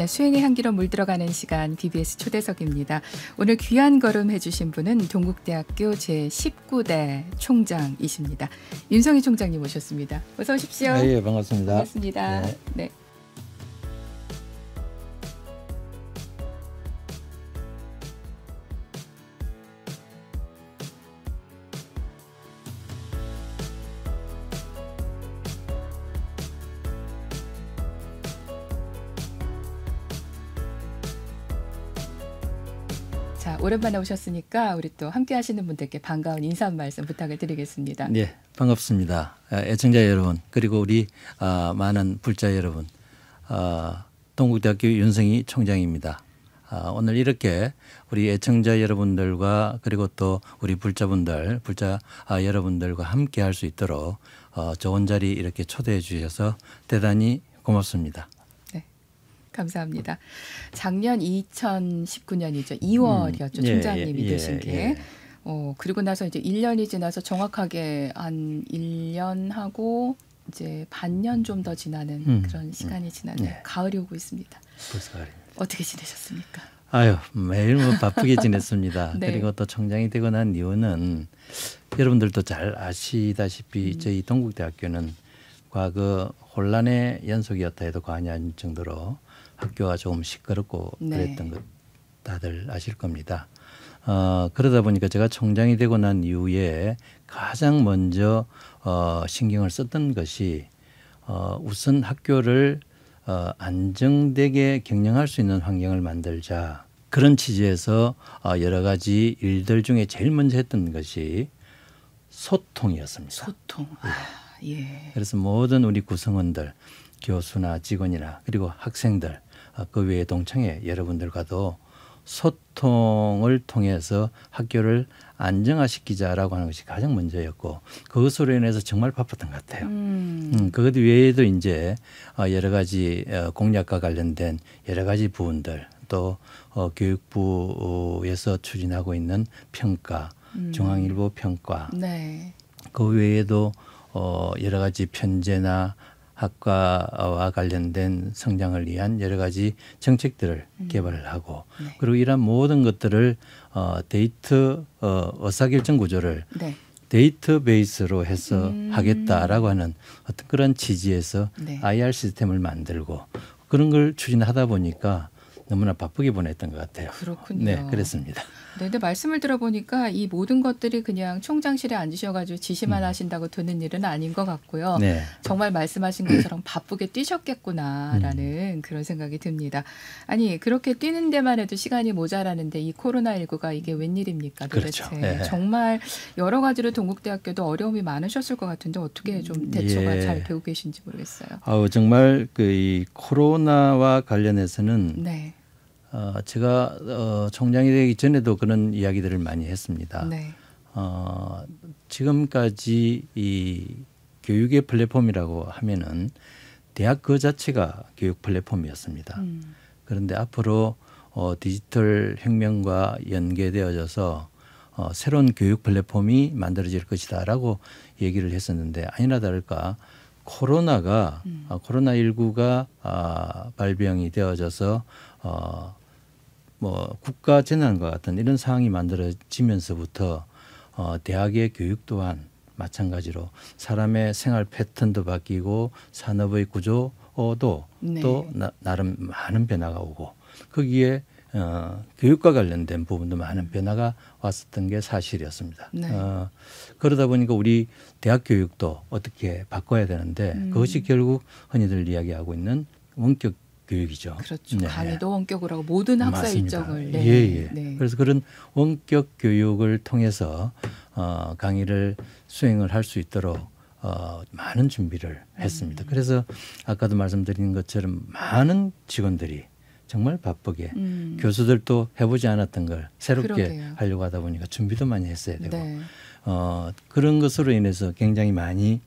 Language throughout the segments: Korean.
네, 수행의 향기로 물들어가는 시간 BBS 초대석입니다. 오늘 귀한 걸음 해주신 분은 동국대학교 제19대 총장이십니다. 윤성희 총장님 오셨습니다. 어서 오십시오. 아, 예, 반갑습니다. 반갑습니다. 네. 네. 오랜만에 오셨으니까 우리 또 함께 하시는 분들께 반가운 인사 한 말씀 부탁을 드리겠습니다. 네, 반갑습니다. 아, 애청자 여러분 그리고 우리 아, 많은 불자 여러분 아, 동국대학교 윤성희 총장입니다. 오늘 이렇게 우리 애청자 여러분들과 그리고 또 우리 불자분들, 불자 여러분들과 함께 할 수 있도록 어, 좋은 자리 이렇게 초대해 주셔서 대단히 고맙습니다. 감사합니다. 작년 2019년이죠. 2월이었죠. 음, 예, 총장님이 예, 되신 예, 게. 예. 어, 그리고 나서 이제 1년이 지나서 정확하게 한 1년하고 이제 반년 좀 더 지나는 음, 그런 음. 시간이 음, 지나는 네. 가을이 오고 있습니다. 벌써 가을입 어떻게 지내셨습니까? 아유 매일 뭐 바쁘게 지냈습니다. 네. 그리고 또 청장이 되고 난 이유는 여러분들도 잘 아시다시피 음. 저희 동국대학교는 과거 혼란의 연속이었다 해도 과언이 아닐 정도로 학교가 조금 시끄럽고 네. 그랬던 것 다들 아실 겁니다. 어, 그러다 보니까 제가 총장이 되고 난 이후에 가장 먼저 어, 신경을 썼던 것이 어, 우선 학교를 어, 안정되게 경영할 수 있는 환경을 만들자 그런 취지에서 어, 여러 가지 일들 중에 제일 먼저 했던 것이 소통이었습니다. 소통. 예. 아, 예. 그래서 모든 우리 구성원들, 교수나 직원이나 그리고 학생들 아, 그 외에 동창회 여러분들과도 소통을 통해서 학교를 안정화시키자라고 하는 것이 가장 먼저였고 그것으로 인해서 정말 바빴던 것 같아요. 음. 음 그것 외에도 이제 어, 여러 가지 어, 공약과 관련된 여러 가지 부분들 또 어, 교육부에서 추진하고 있는 평가, 음. 중앙일보 평가 네. 그 외에도 어, 여러 가지 편제나 학과와 관련된 성장을 위한 여러 가지 정책들을 음. 개발하고 을 네. 그리고 이러한 모든 것들을 어, 데이터 어, 의사결정 구조를 네. 데이터베이스로 해서 음. 하겠다라고 하는 어떤 그런 취지에서 네. IR 시스템을 만들고 그런 걸 추진하다 보니까 너무나 바쁘게 보냈던 것 같아요. 그렇군요. 네, 그랬습니다. 네, 근데 말씀을 들어보니까 이 모든 것들이 그냥 총장실에 앉으셔가지고 지시만 음. 하신다고 되는 일은 아닌 것 같고요. 네. 정말 말씀하신 것처럼 바쁘게 뛰셨겠구나라는 음. 그런 생각이 듭니다. 아니 그렇게 뛰는 데만 해도 시간이 모자라는데 이 코로나 19가 이게 웬일입니까 도대체? 네. 정말 여러 가지로 동국대학교도 어려움이 많으셨을 것 같은데 어떻게 좀 음, 대처가 예. 잘 되고 계신지 모르겠어요. 아우 정말 그이 코로나와 관련해서는 네. 어, 제가 어, 총장이 되기 전에도 그런 이야기들을 많이 했습니다. 네. 어, 지금까지 이 교육의 플랫폼이라고 하면은 대학 그 자체가 교육 플랫폼이었습니다. 음. 그런데 앞으로 어, 디지털 혁명과 연계되어져서 어, 새로운 교육 플랫폼이 만들어질 것이다라고 얘기를 했었는데 아니나 다를까 코로나가 음. 어, 아, 코로나 19가 아, 발병이 되어져서 어, 뭐 국가 재난과 같은 이런 상황이 만들어지면서부터 어, 대학의 교육 또한 마찬가지로 사람의 생활 패턴도 바뀌고 산업의 구조도 네. 또 나, 름 많은 변화가 오고 거기에 어, 교육과 관련된 부분도 많은 변화가 왔었던 게 사실이었습니다. 네. 어, 그러다 보니까 우리 대학 교육도 어떻게 바꿔야 되는데 음. 그것이 결국 흔히들 이야기하고 있는 원격 교육이죠. 그렇죠. 네. 강의도 원격으로 하고 모든 학사 맞습니다. 일정을. 네. 예, 예. 네. 그래서 그런 원격 교육을 통해서 어, 강의를 수행을 할 수 있도록 어, 많은 준비를 했습니다. 음. 그래서 아까도 말씀드린 것처럼 많은 직원들이 정말 바쁘게 음. 교수들도 해보지 않았던 걸 새롭게 그러게요. 하려고 하다 보니까 준비도 많이 했어야 되고 네. 어, 그런 것으로 인해서 굉장히 많이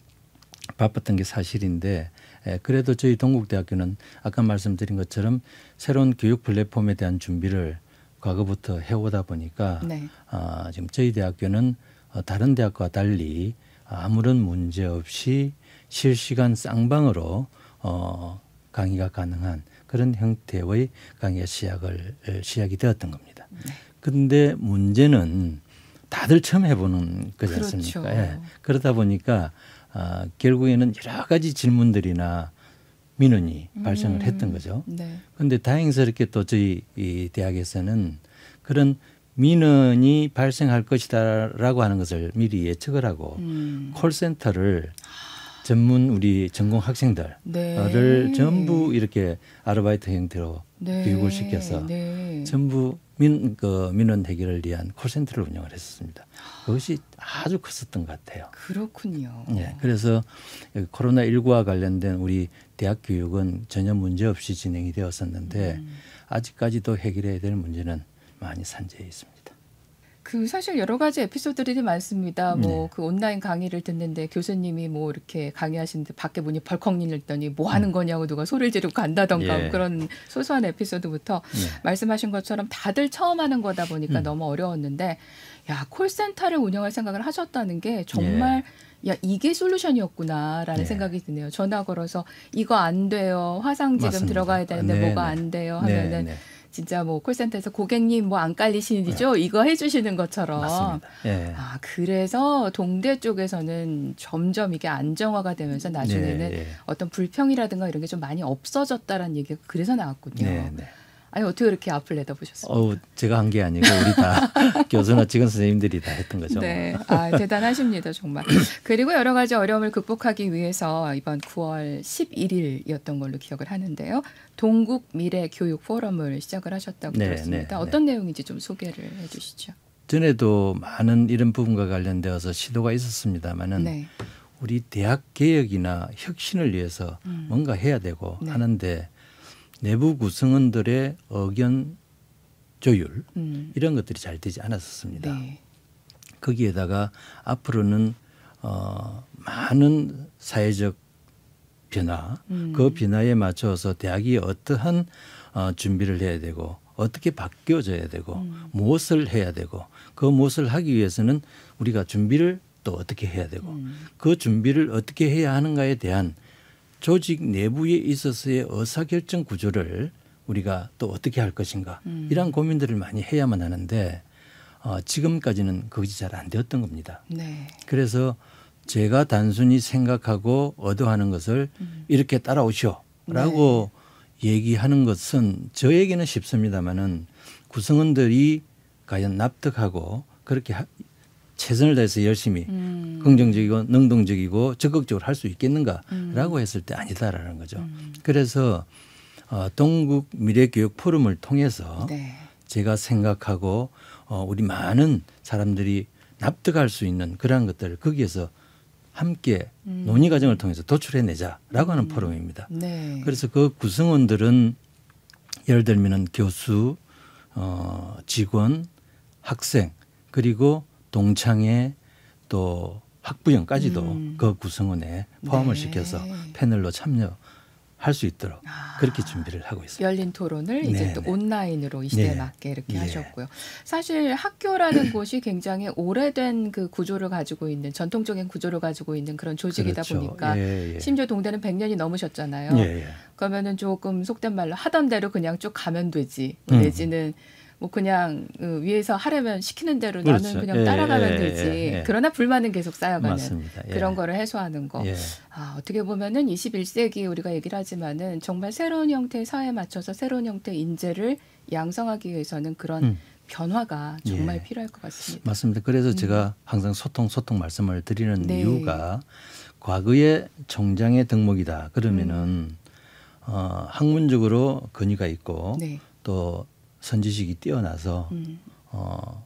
바빴던 게 사실인데 예, 그래도 저희 동국대학교는 아까 말씀드린 것처럼 새로운 교육 플랫폼에 대한 준비를 과거부터 해오다 보니까 네. 아, 지금 저희 대학교는 어, 다른 대학과 달리 아무런 문제 없이 실시간 쌍방으로 어, 강의가 가능한 그런 형태의 강의 시작을 어, 시작이 되었던 겁니다. 그런데 네. 문제는 다들 처음 해보는 거지 그렇죠. 않습니까? 예. 그러다 보니까 아, 결국에는 여러 가지 질문들이나 민원이 음. 발생을 했던 거죠. 그런데 네. 다행스럽게 또 저희 이 대학에서는 그런 민원이 발생할 것이다라고 하는 것을 미리 예측을 하고 음. 콜센터를 전문 우리 전공 학생들을 네. 전부 이렇게 아르바이트 형태로 네. 교육을 시켜서 네. 전부 민, 그 민원 대기를 위한 콜센터를 운영을 했었습니다. 그것이 아주 컸었던 것 같아요. 그렇군요. 네, 그래서 코로나 19와 관련된 우리 대학 교육은 전혀 문제 없이 진행이 되었었는데 음. 아직까지도 해결해야 될 문제는 많이 산재해 있습니다. 그 사실 여러 가지 에피소드들이 많습니다. 뭐그 네. 온라인 강의를 듣는데 교수님이 뭐 이렇게 강의하시는데 밖에 문이 벌컥 열더니 뭐 하는 음. 거냐고 누가 소리를 지르고 간다던가 예. 그런 소소한 에피소드부터 예. 말씀하신 것처럼 다들 처음 하는 거다 보니까 음. 너무 어려웠는데 야 콜센터를 운영할 생각을 하셨다는 게 정말 예. 야 이게 솔루션이었구나라는 예. 생각이 드네요. 전화 걸어서 이거 안 돼요. 화상 지금 맞습니다. 들어가야 되는데 아, 네, 뭐가 네. 안 돼요 하면은. 진짜 뭐 콜센터에서 고객님 뭐 안 깔리시죠? 는 네. 이거 해주시는 것처럼. 맞습니다. 예. 아 그래서 동대 쪽에서는 점점 이게 안정화가 되면서 나중에는 예, 예. 어떤 불평이라든가 이런 게 좀 많이 없어졌다라는 얘기가 그래서 나왔군요. 네. 네. 아니 어떻게 이렇게 앞을 내다보셨어요? 제가 한 게 아니고 우리 다 교수나 직원 선생님들이 다 했던 거죠. 네, 아 대단하십니다 정말. 그리고 여러 가지 어려움을 극복하기 위해서 이번 9월 11일이었던 걸로 기억을 하는데요, 동국 미래 교육 포럼을 시작을 하셨다고 네, 들었습니다. 네, 네. 어떤 네. 내용인지 좀 소개를 해주시죠. 전에도 많은 이런 부분과 관련되어서 시도가 있었습니다만은 네. 우리 대학 개혁이나 혁신을 위해서 음. 뭔가 해야 되고 네. 하는데 내부 구성원들의 의견 조율 음. 이런 것들이 잘 되지 않았었습니다. 네. 거기에다가 앞으로는 어, 많은 사회적 변화, 음. 그 변화에 맞춰서 대학이 어떠한 어, 준비를 해야 되고 어떻게 바뀌어져야 되고 음. 무엇을 해야 되고 그 무엇을 하기 위해서는 우리가 준비를 또 어떻게 해야 되고 음. 그 준비를 어떻게 해야 하는가에 대한 조직 내부에 있어서의 의사결정 구조를 우리가 또 어떻게 할 것인가 음. 이런 고민들을 많이 해야만 하는데 어, 지금까지는 그것이 잘 안 되었던 겁니다. 네. 그래서 제가 단순히 생각하고 얻어하는 것을 음. 이렇게 따라오시오라고 네. 얘기하는 것은 저에게는 쉽습니다만은 구성원들이 과연 납득하고 그렇게 하, 최선을 다해서 열심히 음. 긍정적이고 능동적이고 적극적으로 할 수 있겠는가라고 음. 했을 때 아니다라는 거죠. 음. 그래서 어, 동국 미래교육 포럼을 통해서 네. 제가 생각하고 어, 우리 많은 사람들이 납득할 수 있는 그러한 것들을 거기에서 함께 음. 논의 과정을 통해서 도출해내자라고 하는 음. 포럼입니다. 네. 그래서 그 구성원들은 예를 들면은 교수, 어, 직원, 학생 그리고 동창회 또 학부형까지도 음. 그 구성원에 포함을 네. 시켜서 패널로 참여. 할수 있도록 아. 그렇게 준비를 하고 있습니다. 열린 토론을 네 이제 또 네. 온라인으로 이 시대에 네 맞게 이렇게 예. 하셨고요. 사실 학교라는 곳이 굉장히 오래된 그 구조를 가지고 있는 전통적인 구조를 가지고 있는 그런 조직이다 그렇죠. 보니까 예, 예. 심지어 동대는 100년이 넘으셨잖아요. 예, 예. 그러면은 조금 속된 말로 하던 대로 그냥 쭉 가면 되지 음. 내지는 뭐 그냥 어, 위에서 하려면 시키는 대로 그렇죠. 나는 그냥 예, 따라가면 예, 예, 되지. 예, 그러나 불만은 계속 쌓여가는 맞습니다. 예. 그런 거를 해소하는 거. 예. 아, 어떻게 보면은 21세기 우리가 얘기를 하지만은 정말 새로운 형태의 사회에 맞춰서 새로운 형태의 인재를 양성하기 위해서는 그런 음. 변화가 정말 필요할 것 같습니다. 맞습니다. 그래서 음. 제가 항상 소통 소통 말씀을 드리는 네. 이유가 과거의 정장의 덕목이다. 그러면은 음. 어, 학문적으로 근위가 있고 네. 또 선지식이 뛰어나서 음. 어,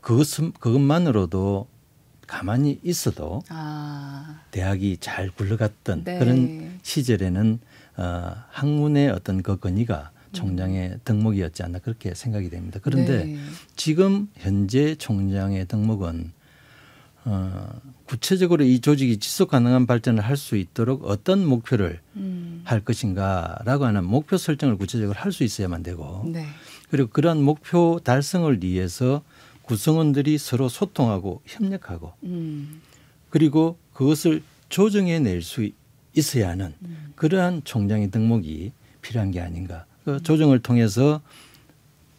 그것 그것만으로도 가만히 있어도 아. 대학이 잘 굴러갔던 네. 그런 시절에는 어, 학문의 어떤 그 건의가 음. 총장의 음. 덕목이었지 않나 그렇게 생각이 됩니다. 그런데 네. 지금 현재 총장의 덕목은 어, 구체적으로 이 조직이 지속 가능한 발전을 할 수 있도록 어떤 목표를 음. 할 것인가라고 하는 목표 설정을 구체적으로 할 수 있어야만 되고 네. 그리고 그러한 목표 달성을 위해서 구성원들이 서로 소통하고 협력하고 음. 그리고 그것을 조정해 낼 수 있어야 하는 음. 그러한 총장의 등목이 필요한 게 아닌가. 그 조정을 통해서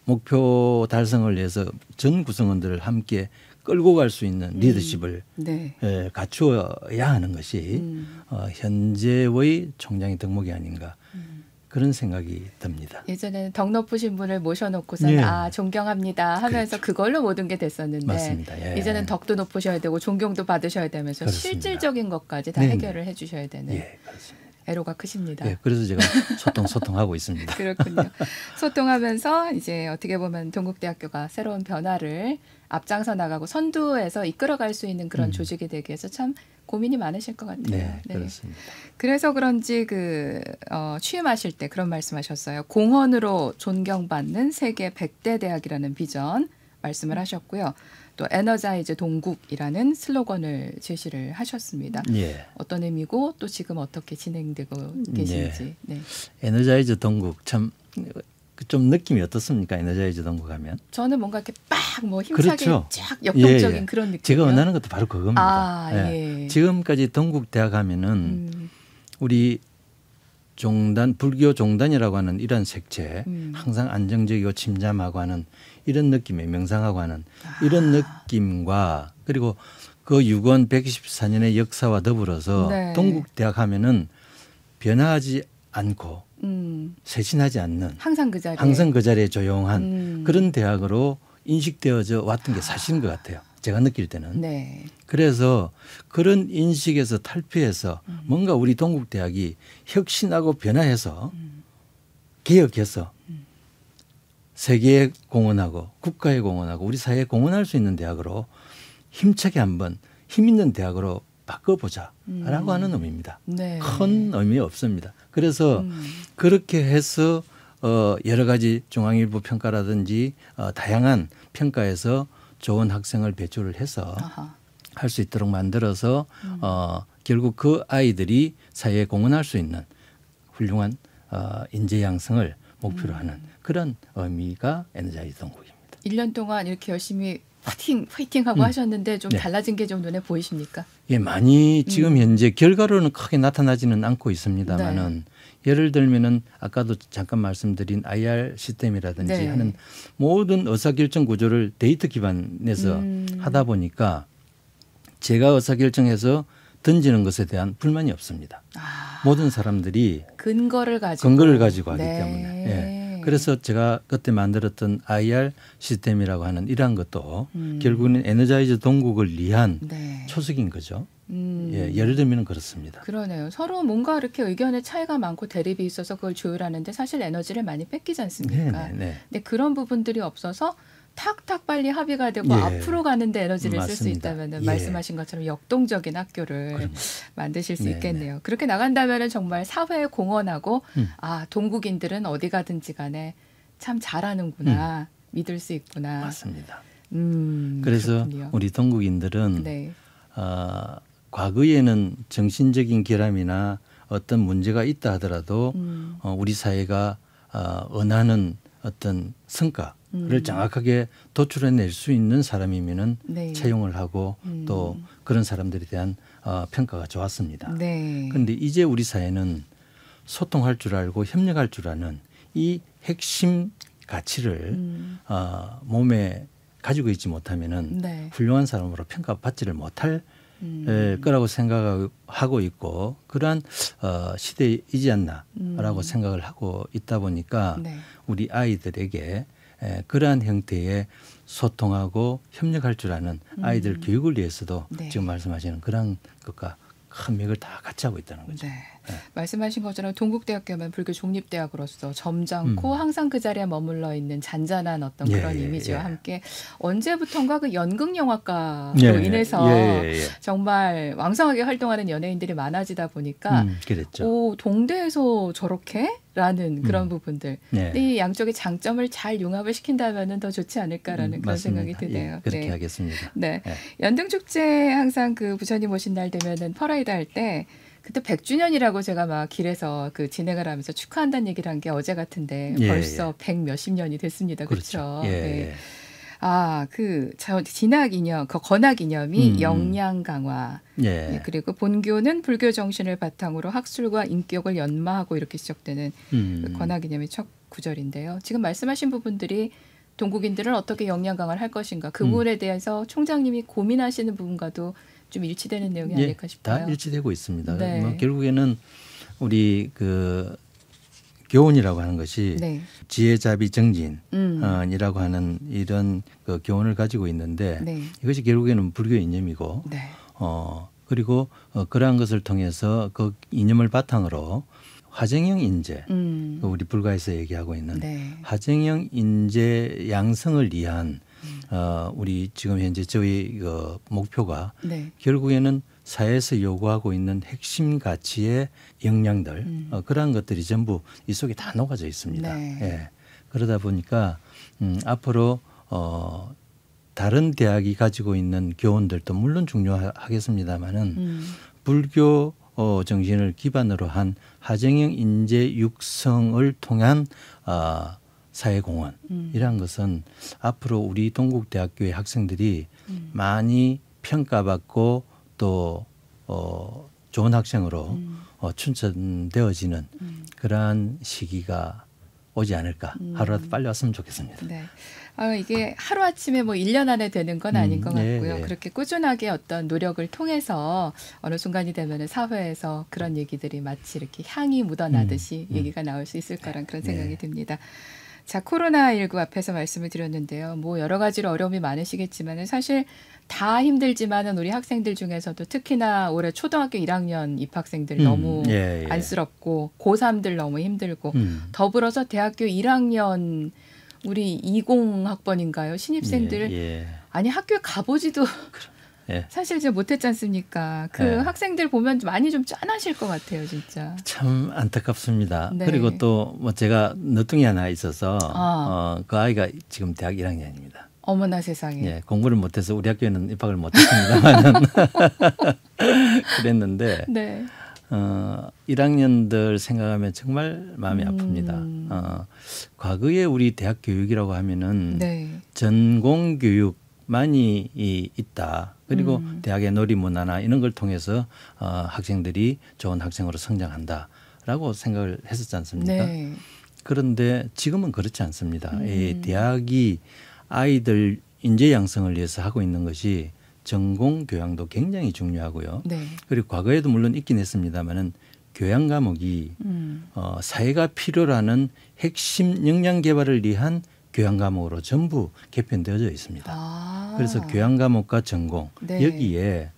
목표 달성을 위해서 전 구성원들을 함께 끌고 갈 수 있는 음. 리더십을 음. 네. 예, 갖추어야 하는 것이 음. 어, 현재의 총장의 덕목이 아닌가 음. 그런 생각이 듭니다. 예전에는 덕 높으신 분을 모셔놓고선 예. 아 존경합니다 하면서 그렇죠. 그걸로 모든 게 됐었는데 맞습니다. 예. 이제는 덕도 높으셔야 되고 존경도 받으셔야 되면서 그렇습니다. 실질적인 것까지 다네 해결을 해주셔야 되는. 예, 그렇습니다. 애로가 크십니다. 예, 그래서 제가 소통 소통하고 있습니다. 그렇군요. 소통하면서 이제 어떻게 보면 동국대학교가 새로운 변화를 앞장서 나가고 선두에서 이끌어갈 수 있는 그런 음. 조직이 되기 위해서 참 고민이 많으실 것 같아요. 네, 네. 그렇습니다. 그래서 그런지 그 어, 취임하실 때 그런 말씀하셨어요. 공헌으로 존경받는 세계 100대 대학이라는 비전 말씀을 하셨고요. 또 에너자이즈 동국이라는 슬로건을 제시를 하셨습니다. 예. 어떤 의미고 또 지금 어떻게 진행되고 음, 계신지. 예. 네. 에너자이즈 동국 참. 그 좀 느낌이 어떻습니까? 에너자이즈 동국 하면 저는 뭔가 이렇게 빡 뭐 힘차게 그렇죠. 쫙 예, 역동적인 예, 그런 느낌 제가 원하는 것도 바로 그겁니다. 아, 예. 예. 지금까지 동국 대학 하면은 음. 우리 종단 불교 종단이라고 하는 이런 색채 음. 항상 안정적이고 침잠하고 하는 이런 느낌의 명상하고 하는 이런 아. 느낌과 그리고 그 유건 124년의 역사와 더불어서 네. 동국대학 하면은 변하지 화 않고 음. 세신하지 않는 항상 그 자리에 항상 그 자리에 조용한 음. 그런 대학으로 인식되어져 왔던 게 사실인 것 같아요. 제가 느낄 때는. 네. 그래서 그런 인식에서 탈피해서 음. 뭔가 우리 동국대학이 혁신하고 변화해서 음. 개혁해서 세계에 공헌하고 국가에 공헌하고 우리 사회에 공헌할 수 있는 대학으로 힘차게 한번 힘 있는 대학으로 바꿔보자라고 음. 하는 의미입니다. 네. 큰 의미 없습니다. 그래서 음. 그렇게 해서 어 여러 가지 중앙일보 평가라든지 어 다양한 평가에서 좋은 학생을 배출을 해서 할 수 있도록 만들어서 음. 어 결국 그 아이들이 사회에 공헌할 수 있는 훌륭한 어 인재 양성을 목표로 음. 하는 그런 의미가 에너자이즈 동입니다 1년 동안 이렇게 열심히 네. 파팅, 파이팅하고 음. 하셨는데 좀 네. 달라진 게좀 눈에 보이십니까? 예, 많이 지금 음. 현재 결과로는 크게 나타나지는 않고 있습니다만은 네. 예를 들면은 아까도 잠깐 말씀드린 IR 시스템이라든지 네. 하는 모든 의사결정 구조를 데이터 기반에서 음. 하다 보니까 제가 의사결정해서 던지는 것에 대한 불만이 없습니다. 아. 모든 사람들이 근거를 가지고 근거를 가지고 하기 때문에. 네. 예. 네. 그래서 제가 그때 만들었던 IR 시스템이라고 하는 이러한 것도 음. 결국은 에너자이저 동국을 위한 네. 초석인 거죠. 음. 예, 예를 들면 그렇습니다. 그러네요. 서로 뭔가 이렇게 의견의 차이가 많고 대립이 있어서 그걸 조율하는데 사실 에너지를 많이 뺏기지 않습니까? 네네, 네, 네. 그런 부분들이 없어서 탁탁 빨리 합의가 되고 예. 앞으로 가는데 에너지를 쓸 수 있다면 예. 말씀하신 것처럼 역동적인 학교를 그럼. 만드실 수 네네. 있겠네요. 네. 그렇게 나간다면 정말 사회에 공헌하고 음. 아 동국인들은 어디 가든지 간에 참 잘하는구나 음. 믿을 수 있구나. 맞습니다. 음, 그래서 그렇군요. 우리 동국인들은 네. 어, 과거에는 정신적인 결함이나 어떤 문제가 있다 하더라도 음. 어, 우리 사회가 어, 원하는 어떤 성과 를 음. 정확하게 도출해낼 수 있는 사람이면은 네. 채용을 하고 음. 또 그런 사람들에 대한 어, 평가가 좋았습니다. 네. 그런데 네. 이제 우리 사회는 소통할 줄 알고 협력할 줄 아는 이 핵심 가치를 음. 어, 몸에 가지고 있지 못하면은 네. 훌륭한 사람으로 평가받지를 못할 음. 거라고 생각하고 있고 그러한 어, 시대이지 않나라고 음. 생각을 하고 있다 보니까 네. 우리 아이들에게 에, 그러한 형태의 소통하고 협력할 줄 아는 음. 아이들 음. 교육을 위해서도 네. 지금 말씀하시는 그런 것과 큰 맥을 다 같이 하고 있다는 거죠. 네. 네. 말씀하신 것처럼 동국대학교 면 불교 종립대학으로서 점잖고 음. 항상 그 자리에 머물러 있는 잔잔한 어떤 예, 그런 예, 이미지와 예. 함께 언제부턴가 그 연극영화과로 예, 예, 인해서 예, 정말 왕성하게 활동하는 연예인들이 많아지다 보니까 음, 오 동대에서 저렇게 라는 음. 그런 음. 부분들. 네. 이 양쪽의 장점을 잘 융합을 시킨다면은 더 좋지 않을까라는 음, 그런 생각이 예, 드네요. 예, 그렇게 네. 하겠습니다. 네. 네. 연등 축제 항상 그 부처님 오신 날 되면은 퍼라이드할 때 그때 100주년이라고 제가 막 길에서 그 진행을 하면서 축하한다는 얘기를 한 게 어제 같은데 예, 벌써 예. 100 몇십 년이 됐습니다. 그렇죠. 그렇죠? 예. 네. 예. 아, 그 진학 이념, 그 건학 이념이 음. 역량 음. 강화. 예. 네, 그리고 본교는 불교 정신을 바탕으로 학술과 인격을 연마하고 이렇게 시작되는 음. 그 건학 이념의 첫 구절인데요. 지금 말씀하신 부분들이 동국인들을 어떻게 역량 강화를 할 것인가 그 음. 부분에 대해서 총장님이 고민하시는 부분과도 좀 일치되는 내용이 예, 아닐까 싶어요. 다 일치되고 있습니다. 네. 뭐 결국에는 우리 그 교훈이라고 하는 것이 네. 지혜자비 정진이라고 음. 하는 이런 그 교훈을 가지고 있는데 네. 이것이 결국에는 불교 이념이고 네. 어 그리고 어, 그러한 것을 통해서 그 이념을 바탕으로 화정형 인재 음. 그 우리 불가에서 얘기하고 있는 네. 화정형 인재 양성을 위한 음. 어, 우리 지금 현재 저희 그 목표가 네. 결국에는 사회에서 요구하고 있는 핵심 가치의 역량들 음. 어, 그러한 것들이 전부 이 속에 다 녹아져 있습니다. 네. 예. 그러다 보니까 음, 앞으로 어, 다른 대학이 가지고 있는 교훈들도 물론 중요하겠습니다마는 음. 불교 어, 정신을 기반으로 한 하정형 인재 육성을 통한 어, 아, 사회공헌이란 음. 것은 앞으로 우리 동국대학교의 학생들이 음. 많이 평가받고 또 어, 좋은 학생으로 음. 어, 춘천되어지는 음. 그러한 시기가 오지 않을까 음. 하루라도 빨리 왔으면 좋겠습니다. 네. 아, 이게 하루아침에 뭐 1년 안에 되는 건 음, 아닌 것 예, 같고요. 예, 예. 그렇게 꾸준하게 어떤 노력을 통해서 어느 순간이 되면 사회에서 그런 얘기들이 마치 이렇게 향이 묻어나듯이 음, 얘기가 나올 수 있을 거란 그런 네. 생각이 듭니다. 자, 코로나19 앞에서 말씀을 드렸는데요. 뭐 여러 가지로 어려움이 많으시겠지만 사실 다 힘들지만은 우리 학생들 중에서도 특히나 올해 초등학교 1학년 입학생들 음, 너무 예, 예. 안쓰럽고 고3들 너무 힘들고 음. 더불어서 대학교 1학년 우리 20학번인가요? 신입생들 예, 예, 아니 학교에 가보지도 예. 사실 제가 못했지 않습니까? 그 예. 학생들 보면 많이 좀 짠하실 것 같아요, 진짜. 참 안타깝습니다. 네. 그리고 또 뭐 제가 너둥이 하나 있어서 아. 어, 그 아이가 지금 대학 1학년입니다. 어머나 세상에. 예, 공부를 못해서 우리 학교에는 입학을 못했습니다만 그랬는데 네. 어, 1학년들 생각하면 정말 마음이 음. 아픕니다. 어, 과거에 우리 대학 교육이라고 하면은 네. 전공 교육만이 있다. 그리고 음. 대학의 놀이문화나 이런 걸 통해서 어, 학생들이 좋은 학생으로 성장한다라고 생각을 했었지 않습니까? 네. 그런데 지금은 그렇지 않습니다. 음. 이 대학이 아이들 인재 양성을 위해서 하고 있는 것이 전공 교양도 굉장히 중요하고요. 네. 그리고 과거에도 물론 있긴 했습니다만은 교양 과목이 음. 어, 사회가 필요로 하는 핵심 역량 개발을 위한 교양 과목으로 전부 개편되어져 있습니다. 아. 그래서 교양 과목과 전공 네. 여기에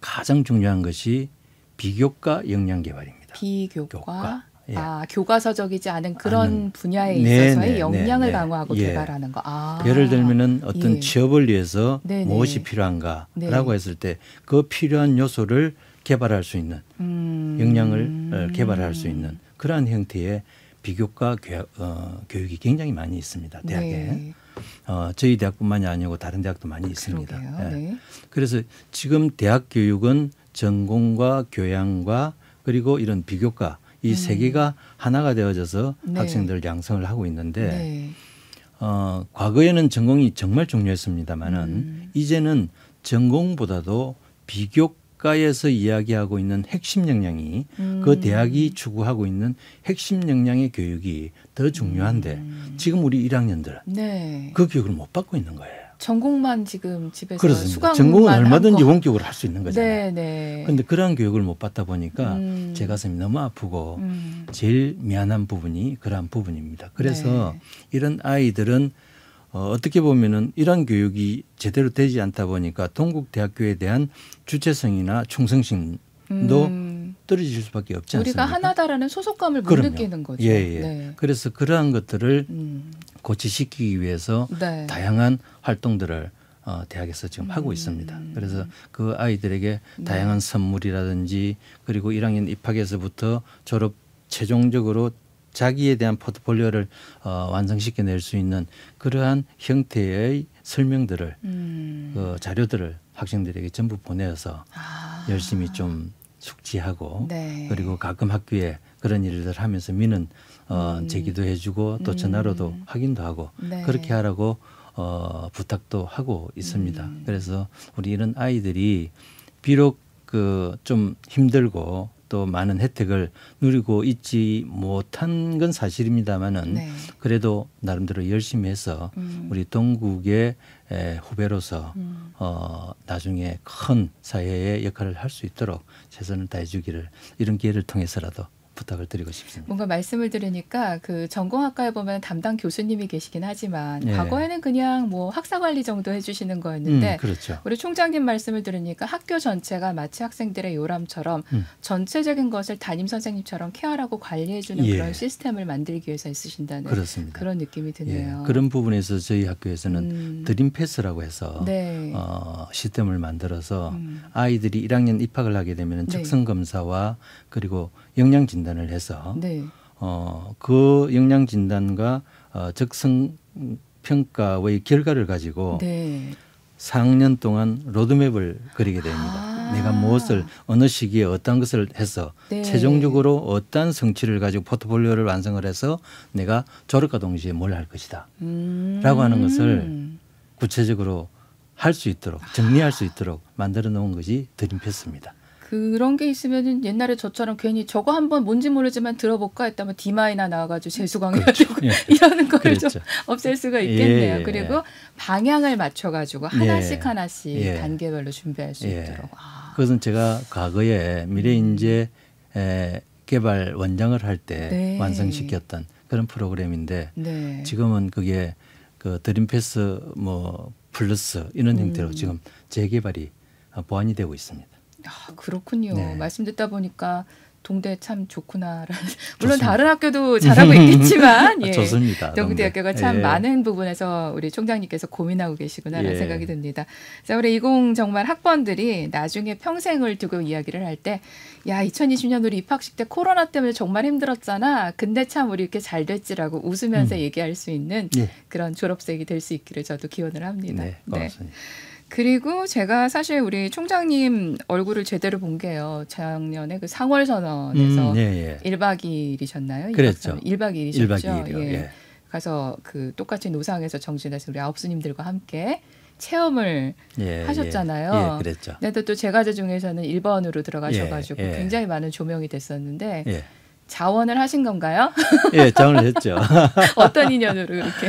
가장 중요한 것이 비교과 역량 개발입니다. 비교과 교과. 예. 아 교과서적이지 않은 그런 아는, 분야에 네, 있어서의 네네, 네, 역량을 네네, 강화하고 예. 개발하는 거. 아. 예를 들면은 어떤 예. 취업을 위해서 네네. 네. 무엇이 필요한가라고 했을 때 그 필요한 요소를 개발할 수 있는 음. 역량을 어, 개발할 수 있는 그러한 형태의 비교과 교육, 어, 교육이 굉장히 많이 있습니다. 대학에. 네. 어, 저희 대학뿐만이 아니고 다른 대학도 많이 있습니다. 네. 네. 그래서 지금 대학 교육은 전공과 교양과 그리고 이런 비교과 이세 음. 개가 하나가 되어져서 네. 학생들 양성을 하고 있는데 네. 어, 과거에는 전공이 정말 중요했습니다만은 음. 이제는 전공보다도 비교 학가에서 이야기하고 있는 핵심 역량이 그 음. 그 대학이 추구하고 있는 핵심 역량의 교육이 더 중요한데 음. 지금 우리 1학년들 네. 그 교육을 못 받고 있는 거예요. 전공만 지금 집에서 그렇습니다. 전공은 얼마든지 원격으로 할 수 있는 거잖아요. 네, 네. 그런데 그러한 교육을 못 받다 보니까 음. 제 가슴이 너무 아프고 음. 제일 미안한 부분이 그러한 부분입니다. 그래서 네. 이런 아이들은 어, 어떻게 보면은 이런 교육이 제대로 되지 않다 보니까 동국대학교에 대한 주체성이나 충성심도 음. 떨어질 수밖에 없지 않습니까? 우리가 하나다라는 소속감을 못 그럼요. 느끼는 거죠. 예, 예. 네. 그래서 그러한 것들을 음. 고치시키기 위해서 네. 다양한 활동들을 어, 대학에서 지금 음. 하고 있습니다. 그래서 그 아이들에게 네. 다양한 선물이라든지 그리고 1학년 입학에서부터 졸업 최종적으로 자기에 대한 포트폴리오를 어, 완성시켜낼 수 있는 그러한 형태의 설명들을 음. 그 자료들을 학생들에게 전부 보내서 어 아. 열심히 좀 숙지하고 네. 그리고 가끔 학교에 그런 일들 하면서 미는 어, 음. 제기도 해주고 또 음. 전화로도 음. 확인도 하고 네. 그렇게 하라고 어, 부탁도 하고 있습니다. 음. 그래서 우리 이런 아이들이 비록 그좀 힘들고 또 많은 혜택을 누리고 있지 못한 건 사실입니다만은 네. 그래도 나름대로 열심히 해서 음. 우리 동국의 에, 후배로서 음. 어, 나중에 큰 사회의 역할을 할 수 있도록 최선을 다해주기를 이런 기회를 통해서라도 부탁을 드리고 싶습니다. 뭔가 말씀을 들으니까 그 전공학과에 보면 담당 교수님이 계시긴 하지만 네. 과거에는 그냥 뭐 학사 관리 정도 해주시는 거였는데 음, 그렇죠. 우리 총장님 말씀을 들으니까 학교 전체가 마치 학생들의 요람처럼 음. 전체적인 것을 담임 선생님처럼 케어하고 관리해주는 예. 그런 시스템을 만들기 위해서 있으신다는 그렇습니다. 그런 느낌이 예. 드네요. 예. 그런 부분에서 저희 학교에서는 음. 드림패스라고 해서 네. 어, 시스템을 만들어서 음. 아이들이 1학년 입학을 하게 되면 네. 적성 검사와 그리고 영양 진단을 해서 네. 어, 그 영양 진단과 어, 적성 평가의 결과를 가지고 네. 4학년 동안 로드맵을 그리게 아. 됩니다. 아. 내가 무엇을 어느 시기에 어떤 것을 해서 네. 최종적으로 어떠한 성취를 가지고 포트폴리오를 완성을 해서 내가 졸업과 동시에 뭘 할 것이다. 라고 하는 음. 것을 구체적으로 할 수 있도록 정리할 수 있도록 만들어 놓은 것이 드림패스입니다. 그런 게 있으면은 옛날에 저처럼 괜히 저거 한번 뭔지 모르지만 들어볼까 했다면 디마이나 나와가지고 재수강해야 그렇죠. 되고 예. 이러는 거를 그렇죠. 좀 없앨 수가 있겠네요. 예. 예. 그리고 방향을 맞춰가지고 예. 하나씩 하나씩 예. 단계별로 준비할 수 있도록. 아. 그것은 제가 과거에 미래인재 음. 개발 원장을 할때 네. 완성시켰던 그런 프로그램인데 네. 지금은 그게 그 드림패스 뭐 플러스 이런 형태로 음. 지금 재개발이 어, 보완이 되고 있습니다. 아, 그렇군요. 네. 말씀 듣다 보니까 동대 참 좋구나라는 물론 좋습니다. 다른 학교도 잘하고 있겠지만 예. 아, 좋습니다. 동대학교가 참 예. 많은 부분에서 우리 총장님께서 고민하고 계시구나라는 예. 생각이 듭니다. 자, 우리 20 정말 학번들이 나중에 평생을 두고 이야기를 할 때 야, 2020년 우리 입학식 때 코로나 때문에 정말 힘들었잖아. 근데 참 우리 이렇게 잘 됐지라고 웃으면서 음. 얘기할 수 있는 예. 그런 졸업생이 될 수 있기를 저도 기원을 합니다. 네. 네. 고맙습니다. 네. 그리고 제가 사실 우리 총장님 얼굴을 제대로 본 게요. 작년에 그 4월 선언에서 음, 예, 예. 1박 2일이셨나요? 그랬죠. 1박 2일이셨죠. 1박 2일이요. 예. 예. 가서 그 똑같이 노상에서 정진해서 우리 아홉 스님들과 함께 체험을 예, 예. 하셨잖아요. 예, 예, 그랬죠. 근데 또 제과제 중에서는 1번으로 들어가셔가지고 예, 예, 굉장히 많은 조명이 됐었는데 예. 자원을 하신 건가요? 예, 자원을 했죠. 어떤 인연으로 이렇게?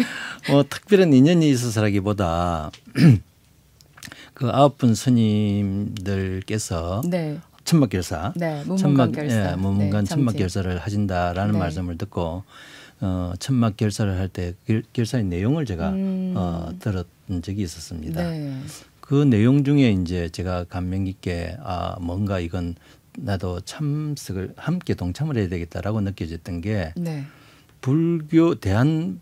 뭐 특별한 인연이 있어서라기보다 그 아홉 분 스님들께서 네. 천막 결사, 네, 천막 예, 결사. 예, 무문관 네, 천막 결사를 하신다라는 네. 말씀을 듣고 어, 천막 결사를 할 때 결사의 내용을 제가 음. 어, 들었던 적이 있었습니다. 네. 그 내용 중에 이제 제가 감명 깊게 아 뭔가 이건 나도 참석을 함께 동참을 해야 되겠다라고 느껴졌던 게 네. 불교 대한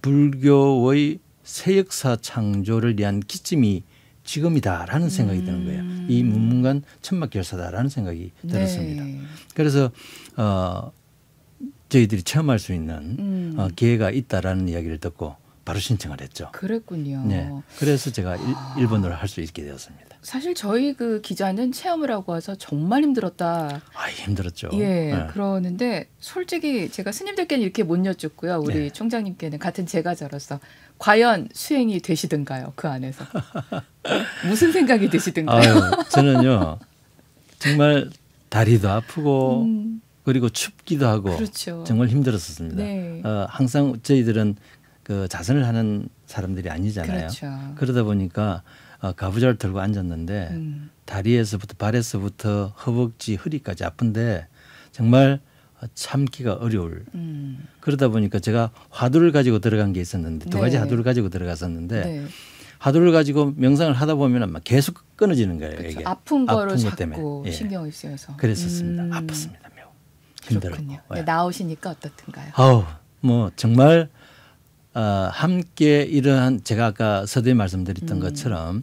불교의 새 역사 창조를 위한 기침이 지금이다라는 생각이 드는 거예요. 음. 이 문문간 천막 결사다라는 생각이 들었습니다. 네. 그래서 어 저희들이 체험할 수 있는 음. 어, 기회가 있다라는 이야기를 듣고 바로 신청을 했죠. 그랬군요. 네. 그래서 제가 일, 아. 일본어를 할수 있게 되었습니다. 사실 저희 그 기자는 체험을 하고 와서 정말 힘들었다. 아 힘들었죠. 예, 네. 그러는데 솔직히 제가 스님들께는 이렇게 못 여쭙고요. 우리 네. 총장님께는 같은 제가자로서 과연 수행이 되시든가요 그 안에서 무슨 생각이 드시든가요? 아유, 저는요 정말 다리도 아프고 음. 그리고 춥기도 하고 그렇죠. 정말 힘들었습니다 네. 어, 항상 저희들은 그 자선을 하는 사람들이 아니잖아요. 그렇죠. 그러다 보니까 어, 가부좌를 들고 앉았는데 음. 다리에서부터 발에서부터 허벅지 허리까지 아픈데 정말 참기가 어려울. 음. 그러다 보니까 제가 화두를 가지고 들어간 게 있었는데 네. 두 가지 네. 화두를 가지고 들어갔었는데 네. 화두를 가지고 명상을 하다 보면 막 계속 끊어지는 거예요. 그쵸. 이게 아픈 거로 아픈 것 때문에 예. 신경이 쓰여서 그랬었습니다. 음. 아팠습니다. 매우 힘들었요 네, 예. 나오시니까 어떻든가요? 아우 뭐 정말 어, 함께 이러한 제가 아까 서두에 말씀드렸던 음. 것처럼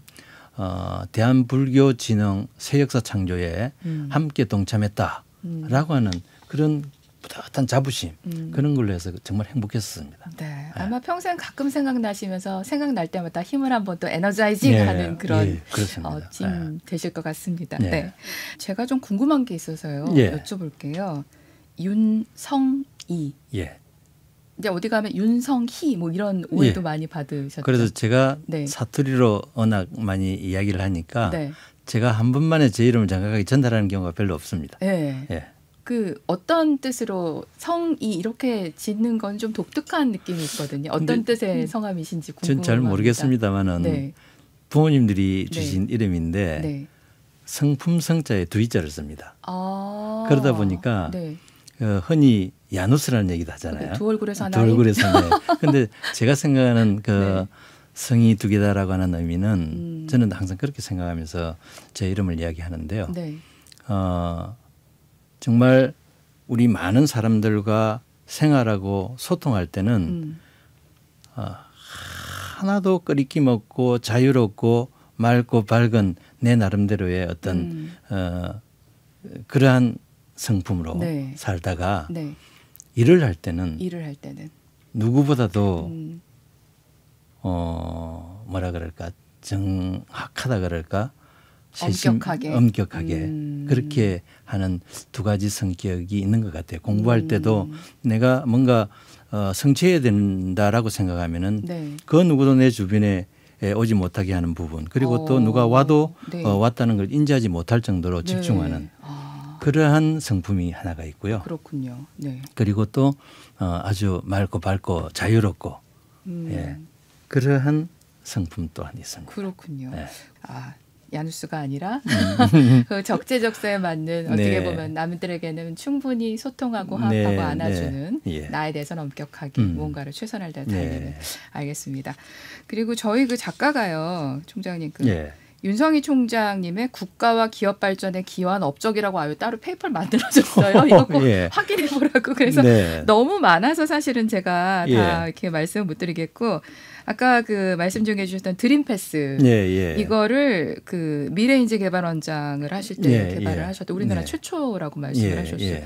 어, 대한불교진흥 새역사 창조에 음. 함께 동참했다라고 음. 하는 그런 뿌듯한 자부심 음. 그런 걸로 해서 정말 행복했습니다. 네, 네. 아마 평생 가끔 생각나시면서 생각날 때마다 힘을 한 번 또 에너자이징하는 예, 그런 예, 어, 팀 예. 되실 것 같습니다. 예. 네, 제가 좀 궁금한 게 있어서요. 예. 여쭤볼게요. 윤성이 예. 이제 어디 가면 윤성희 뭐 이런 오해도 예. 많이 받으셨죠. 그래서 제가 네. 사투리로 워낙 많이 이야기를 하니까 네. 제가 한 번만에 제 이름을 정확하게 전달하는 경우가 별로 없습니다. 네. 예. 그 어떤 뜻으로 성이 이렇게 짓는 건 좀 독특한 느낌이 있거든요. 어떤 뜻의 성함이신지 궁금합니다. 전잘 모르겠습니다만은 네. 부모님들이 네. 주신 이름인데 네. 성품 성자에 두이자를 씁니다. 아~ 그러다 보니까 어, 흔히 야누스라는 얘기도 아, 네, 하잖아요. 두 얼굴에서 하나. 두 얼굴에서 하나. 근데 제가 생각하는 그 네. 성이 두 개다라고 하는 의미는 음. 저는 항상 그렇게 생각하면서 제 이름을 이야기하는데요. 네. 어, 정말 우리 많은 사람들과 생활하고 소통할 때는 음. 어, 하나도 끓이낌 없고 자유롭고 맑고 밝은 내 나름대로의 어떤 음. 어, 그러한 성품으로 네. 살다가 네. 일을 할 때는 일을 할 때는 누구보다도 음. 어 뭐라 그럴까 정확하다 그럴까 엄격하게 엄격하게 음. 그렇게 하는 두 가지 성격이 있는 것 같아요. 공부할 음. 때도 내가 뭔가 어, 성취해야 된다라고 생각하면은 네. 그 누구도 내 주변에 오지 못하게 하는 부분 그리고 어. 또 누가 와도 네. 어, 왔다는 걸 인지하지 못할 정도로 네. 집중하는 네. 아. 그러한 성품이 하나가 있고요. 그렇군요. 네. 그리고 또 어, 아주 맑고 밝고 자유롭고 음. 예. 그러한 성품 또한 있습니다. 그렇군요. 예. 아 야누스가 아니라 음. 그 적재적소에 맞는 어떻게 네. 보면 남들에게는 충분히 소통하고 화합하고 네, 네, 안아주는 네. 나에 대해서는 엄격하게 음. 뭔가를 최선을 다해 달리 네. 알겠습니다. 그리고 저희 그 작가가요, 총장님 그 예. 윤성희 총장님의 국가와 기업 발전에 기여한 업적이라고 아유 따로 페이퍼를 만들어줬어요. 이거 꼭 예. 확인해 보라고. 그래서 네. 너무 많아서 사실은 제가 다 예. 이렇게 말씀 을못 드리겠고 아까 그 말씀 중에 주셨던 드림패스 예, 예, 이거를 그 미래인재 개발원장을 하실 때 개발을 예, 예. 하셨던 우리나라 네. 최초라고 말씀을 하셨어요.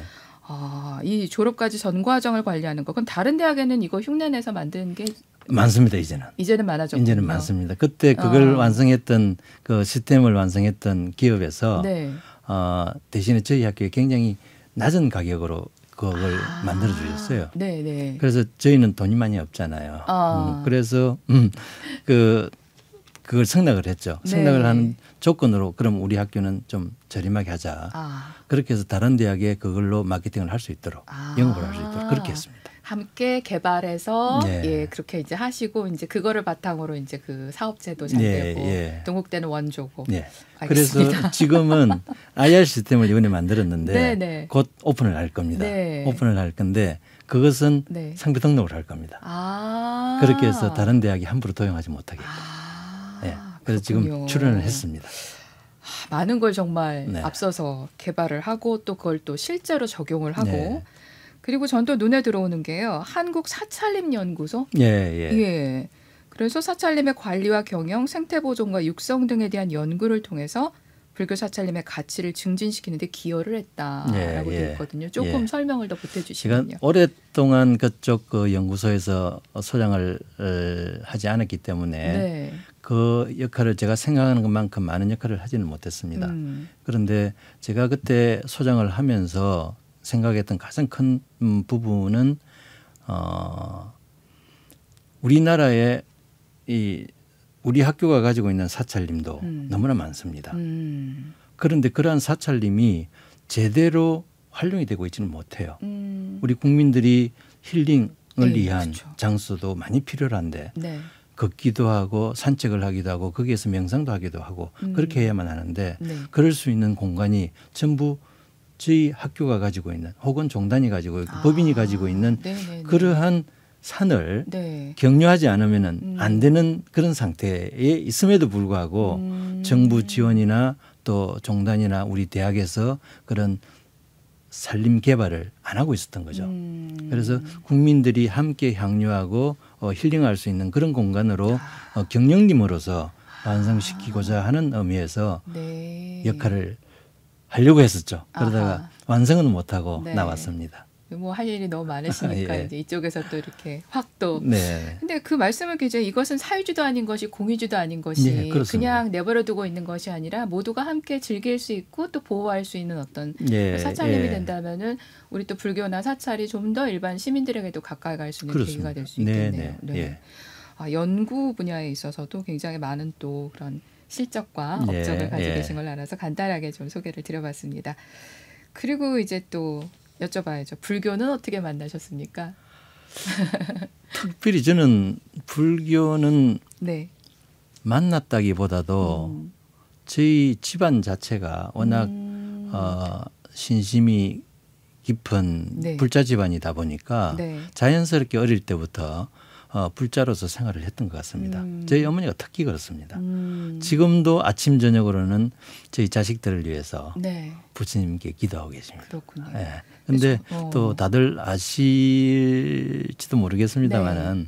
아, 이 졸업까지 전 과정을 관리하는 거. 그럼 다른 대학에는 이거 흉내내서 만든 게 많습니다 이제는. 이제는 많아졌 이제는 많습니다. 그때 그걸 아. 완성했던 그 시스템을 완성했던 기업에서 네. 어, 대신에 저희 학교에 굉장히 낮은 가격으로 그걸 아. 만들어 주셨어요. 네네. 그래서 저희는 돈이 많이 없잖아요. 아. 음, 그래서 음, 그 그걸 승낙을 했죠. 네. 승낙을 하는 조건으로 그럼 우리 학교는 좀 저렴하게 하자. 아. 그렇게 해서 다른 대학에 그걸로 마케팅을 할 수 있도록 영업을 아. 할수 있도록 그렇게 했습니다. 함께 개발해서 네. 예 그렇게 이제 하시고 이제 그거를 바탕으로 이제 그사업제도잘 예, 되고 예. 동국대는 원조고. 예. 그래서 지금은 IR 시스템을 이번에 만들었는데 네, 네. 곧 오픈을 할 겁니다. 네. 오픈을 할 건데 그것은 네. 상비 등록을 할 겁니다. 아~ 그렇게 해서 다른 대학이 함부로 도용하지 못하게. 아~ 예. 그래서 그렇군요. 지금 출연을 했습니다. 많은 걸 정말 앞서서 개발을 하고 또 그걸 또 실제로 적용을 하고 그리고 전 또 눈에 들어오는 게요. 한국 사찰림 연구소. 예, 예. 예. 그래서 사찰림의 관리와 경영, 생태 보존과 육성 등에 대한 연구를 통해서 불교 사찰림의 가치를 증진시키는 데 기여를 했다라고 예, 예. 되 있거든요. 조금 예. 설명을 더 보태주시면요. 오랫동안 그쪽 그 연구소에서 소장을 어, 하지 않았기 때문에 네. 그 역할을 제가 생각하는 것만큼 많은 역할을 하지는 못했습니다. 음. 그런데 제가 그때 소장을 하면서 생각했던 가장 큰 음, 부분은 어, 우리나라의 이 우리 학교가 가지고 있는 사찰님도 음. 너무나 많습니다. 음. 그런데 그러한 사찰님이 제대로 활용이 되고 있지는 못해요. 음. 우리 국민들이 힐링을 네, 그렇죠. 위한 그렇 장소도 많이 필요한데 네. 걷기도 하고 산책을 하기도 하고 거기에서 명상도 하기도 하고 음. 그렇게 해야만 하는데 네. 그럴 수 있는 공간이 전부 저희 학교가 가지고 있는 혹은 종단이 가지고 있고 아, 법인이 가지고 있는 네네네. 그러한 산을 네. 격려하지 않으면 음. 안 되는 그런 상태에 있음에도 불구하고 음. 정부 지원이나 또 종단이나 우리 대학에서 그런 산림 개발을 안 하고 있었던 거죠. 음. 그래서 국민들이 함께 향유하고 어, 힐링할 수 있는 그런 공간으로 아. 어, 경영림으로서 완성시키고자 아. 하는 의미에서 네. 역할을 하려고 했었죠. 그러다가 아하. 완성은 못하고 네. 나왔습니다. 뭐 할 일이 너무 많으시니까 예. 이제 이쪽에서 또 이렇게 확 또. 네. 근데 그 말씀을 굉장히 이것은 사유주도 아닌 것이 공유주도 아닌 것이 예, 그냥 내버려두고 있는 것이 아니라 모두가 함께 즐길 수 있고 또 보호할 수 있는 어떤 예, 예. 사찰님이 된다면은 우리 또 불교나 사찰이 좀 더 일반 시민들에게도 가까이 갈 수 있는 그렇습니다. 계기가 될 수 있겠네요. 네. 네. 네. 예. 아, 연구 분야에 있어서도 굉장히 많은 또 그런 실적과 예, 업적을 예, 가지고 예. 계신 걸 알아서 간단하게 좀 소개를 드려봤습니다. 그리고 이제 또 여쭤봐야죠. 불교는 어떻게 만나셨습니까? 특별히 저는 불교는 네. 만났다기보다도 음. 저희 집안 자체가 워낙 음. 어, 신심이 깊은 네. 불자 집안이다 보니까 네. 자연스럽게 어릴 때부터 어, 불자로서 생활을 했던 것 같습니다. 음. 저희 어머니가 특히 그렇습니다. 음. 지금도 아침 저녁으로는 저희 자식들을 위해서 네. 부처님께 기도하고 계십니다. 그렇군요. 네. 근데 그또 그렇죠. 어. 다들 아실지도 모르겠습니다만은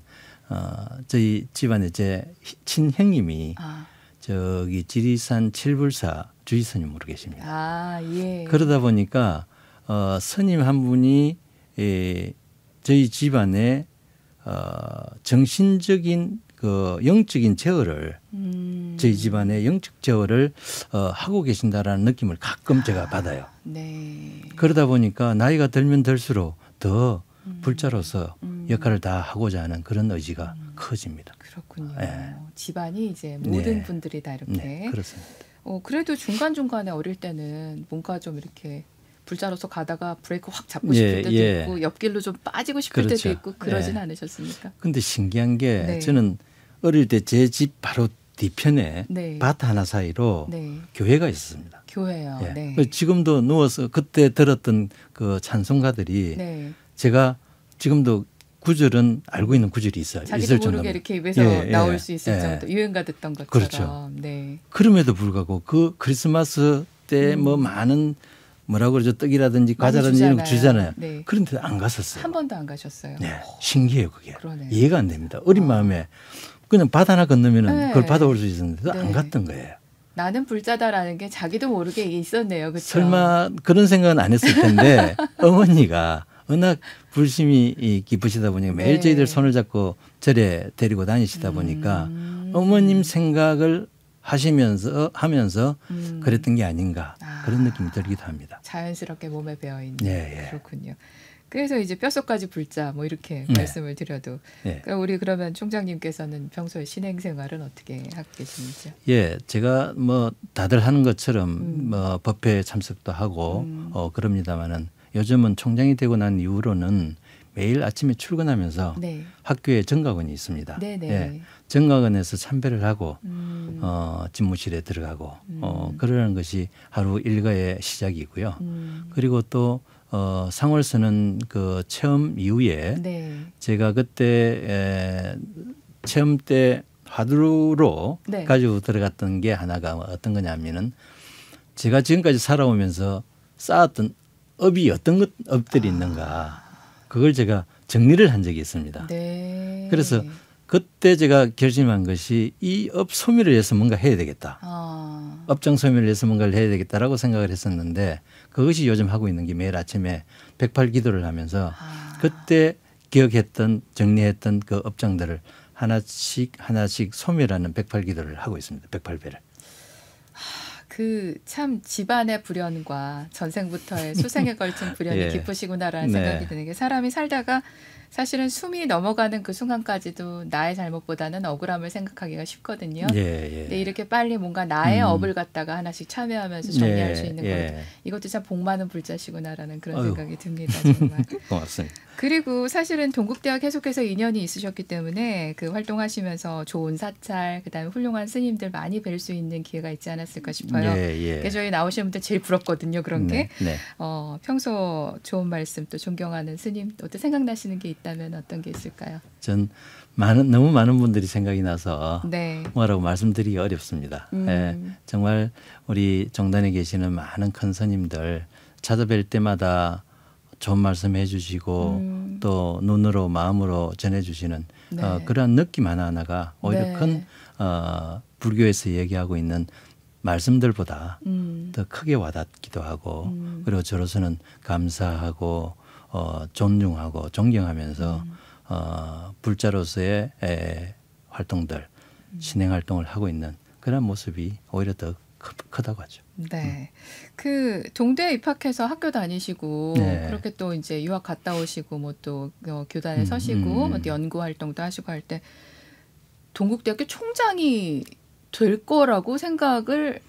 네. 어, 저희 집안에 제 친형님이 아. 저기 지리산 칠불사 주지스님으로 계십니다. 아, 예. 그러다 보니까 어, 스님 한 분이 예, 저희 집안에 어, 정신적인 그 영적인 제어를 음. 저희 집안의 영적 제어를 어, 하고 계신다라는 느낌을 가끔 아, 제가 받아요. 네. 그러다 보니까 나이가 들면 들수록 더 음. 불자로서 음. 역할을 다 하고자 하는 그런 의지가 음. 커집니다. 그렇군요. 네. 집안이 이제 모든 네. 분들이 다 이렇게 네, 그렇습니다. 어, 그래도 중간 중간에 어릴 때는 뭔가 좀 이렇게 불자로서 가다가 브레이크 확 잡고 예, 싶을 예, 때도 예. 있고 옆길로 좀 빠지고 싶을 그렇죠. 때도 있고 그러진 예. 않으셨습니까? 근데 신기한 게 네. 저는 어릴 때 제 집 바로 뒤편에 네. 밭 하나 사이로 네. 교회가 있었습니다. 교회요. 예. 네. 그 지금도 누워서 그때 들었던 그 찬송가들이 네. 제가 지금도 구절은 알고 있는 구절이 있어요. 자기도 있을 모르게 정도면. 이렇게 입에서 예, 예, 나올 수 있을 예, 정도 유행가 됐던 것처럼. 그렇죠. 네. 그럼에도 불구하고 그 크리스마스 때뭐 음. 많은 뭐라고 그러죠 떡이라든지 과자라든지 이런 거 주잖아요. 네. 그런데 안 갔었어요. 한 번도 안 가셨어요. 네, 신기해요 그게. 그러네요. 이해가 안 됩니다. 어린 어. 마음에 그냥 바다나 건너면은 네. 그걸 받아올 수 있었는데 네. 안 갔던 거예요. 나는 불자다라는 게 자기도 모르게 있었네요. 그렇죠? 설마 그런 생각은 안 했을 텐데 어머니가 워낙 불심이 깊으시다 보니까 매일 네. 저희들 손을 잡고 절에 데리고 다니시다 보니까 음. 어머님 생각을 하시면서 하면서 음. 그랬던 게 아닌가 아. 그런 느낌이 들기도 합니다. 자연스럽게 몸에 배어 있는 예, 예. 그렇군요. 그래서 이제 뼛속까지 불자 뭐 이렇게 네. 말씀을 드려도 네. 그러니까 우리 그러면 총장님께서는 평소에 신행 생활은 어떻게 하고 계십니까? 예, 제가 뭐 다들 하는 것처럼 음. 뭐 법회 참석도 하고 음. 어 그럽니다만은 요즘은 총장이 되고 난 이후로는 매일 아침에 출근하면서 네. 학교에 정각원이 있습니다. 네, 네. 예, 정각원에서 참배를 하고 음. 어, 집무실에 들어가고 어, 음. 어, 그러는 것이 하루 일과의 시작이고요. 음. 그리고 또 어, 상월 쓰는 그 체험 이후에 네. 제가 그때 에, 체험 때화두로 네. 가지고 들어갔던 게 하나가 어떤 거냐면은 제가 지금까지 살아오면서 쌓았던 업이 어떤 것, 업들이 아. 있는가 그걸 제가 정리를 한 적이 있습니다. 네. 그래서 그때 제가 결심한 것이 이 업 소멸을 위해서 뭔가 해야 되겠다. 아. 업장 소멸을 위해서 뭔가를 해야 되겠다라고 생각을 했었는데 그것이 요즘 하고 있는 게 매일 아침에 108 기도를 하면서 아. 그때 기억했던 정리했던 그 업장들을 하나씩 하나씩 소멸하는 108 기도를 하고 있습니다. 108배를. 그참 집안의 불연과 전생부터의 수생에 걸친 불연이 예. 깊으시구나라는 네. 생각이 드는 게 사람이 살다가 사실은 숨이 넘어가는 그 순간까지도 나의 잘못보다는 억울함을 생각하기가 쉽거든요. 예, 예. 근데 이렇게 빨리 뭔가 나의 음. 업을 갖다가 하나씩 참여하면서 정리할 예, 수 있는 예. 것 이것도 참 복 많은 불자시구나라는 그런 어휴. 생각이 듭니다. 정말. 고맙습니다. 그리고 사실은 동국대와 계속해서 인연이 있으셨기 때문에 그 활동하시면서 좋은 사찰 그다음에 훌륭한 스님들 많이 뵐 수 있는 기회가 있지 않았을까 싶어요. 예, 예. 저희 나오시는 분들 제일 부럽거든요. 그런 게 네. 네. 어, 평소 좋은 말씀 또 존경하는 스님 어떻게 생각나시는 게 있. 있다면 어떤 게 있을까요? 전 많은 너무 많은 분들이 생각이 나서 네. 뭐라고 말씀드리기 어렵습니다. 음. 예, 정말 우리 정단에 계시는 많은 큰 스님들 찾아뵐 때마다 좋은 말씀해 주시고 음. 또 눈으로 마음으로 전해 주시는 어, 네. 어, 그러한 느낌 하나하나가 오히려 네. 큰 어, 불교에서 얘기하고 있는 말씀들보다 음. 더 크게 와닿기도 하고 음. 그리고 저로서는 감사하고 어, 존중하고 존경하면서 음. 어, 불자로서의 에, 활동들 진행 음. 활동을 하고 있는 그런 모습이 오히려 더 크, 다고 하죠. 네, 음. 그 동대에 입학해서 학교 다니시고 네. 그렇게 또 이제 유학 갔다 오시고 뭐또 어, 교단에 음, 서시고 뭐또 음, 연구 활동도 하시고 할 때 동국대학교 총장이 될 거라고 생각을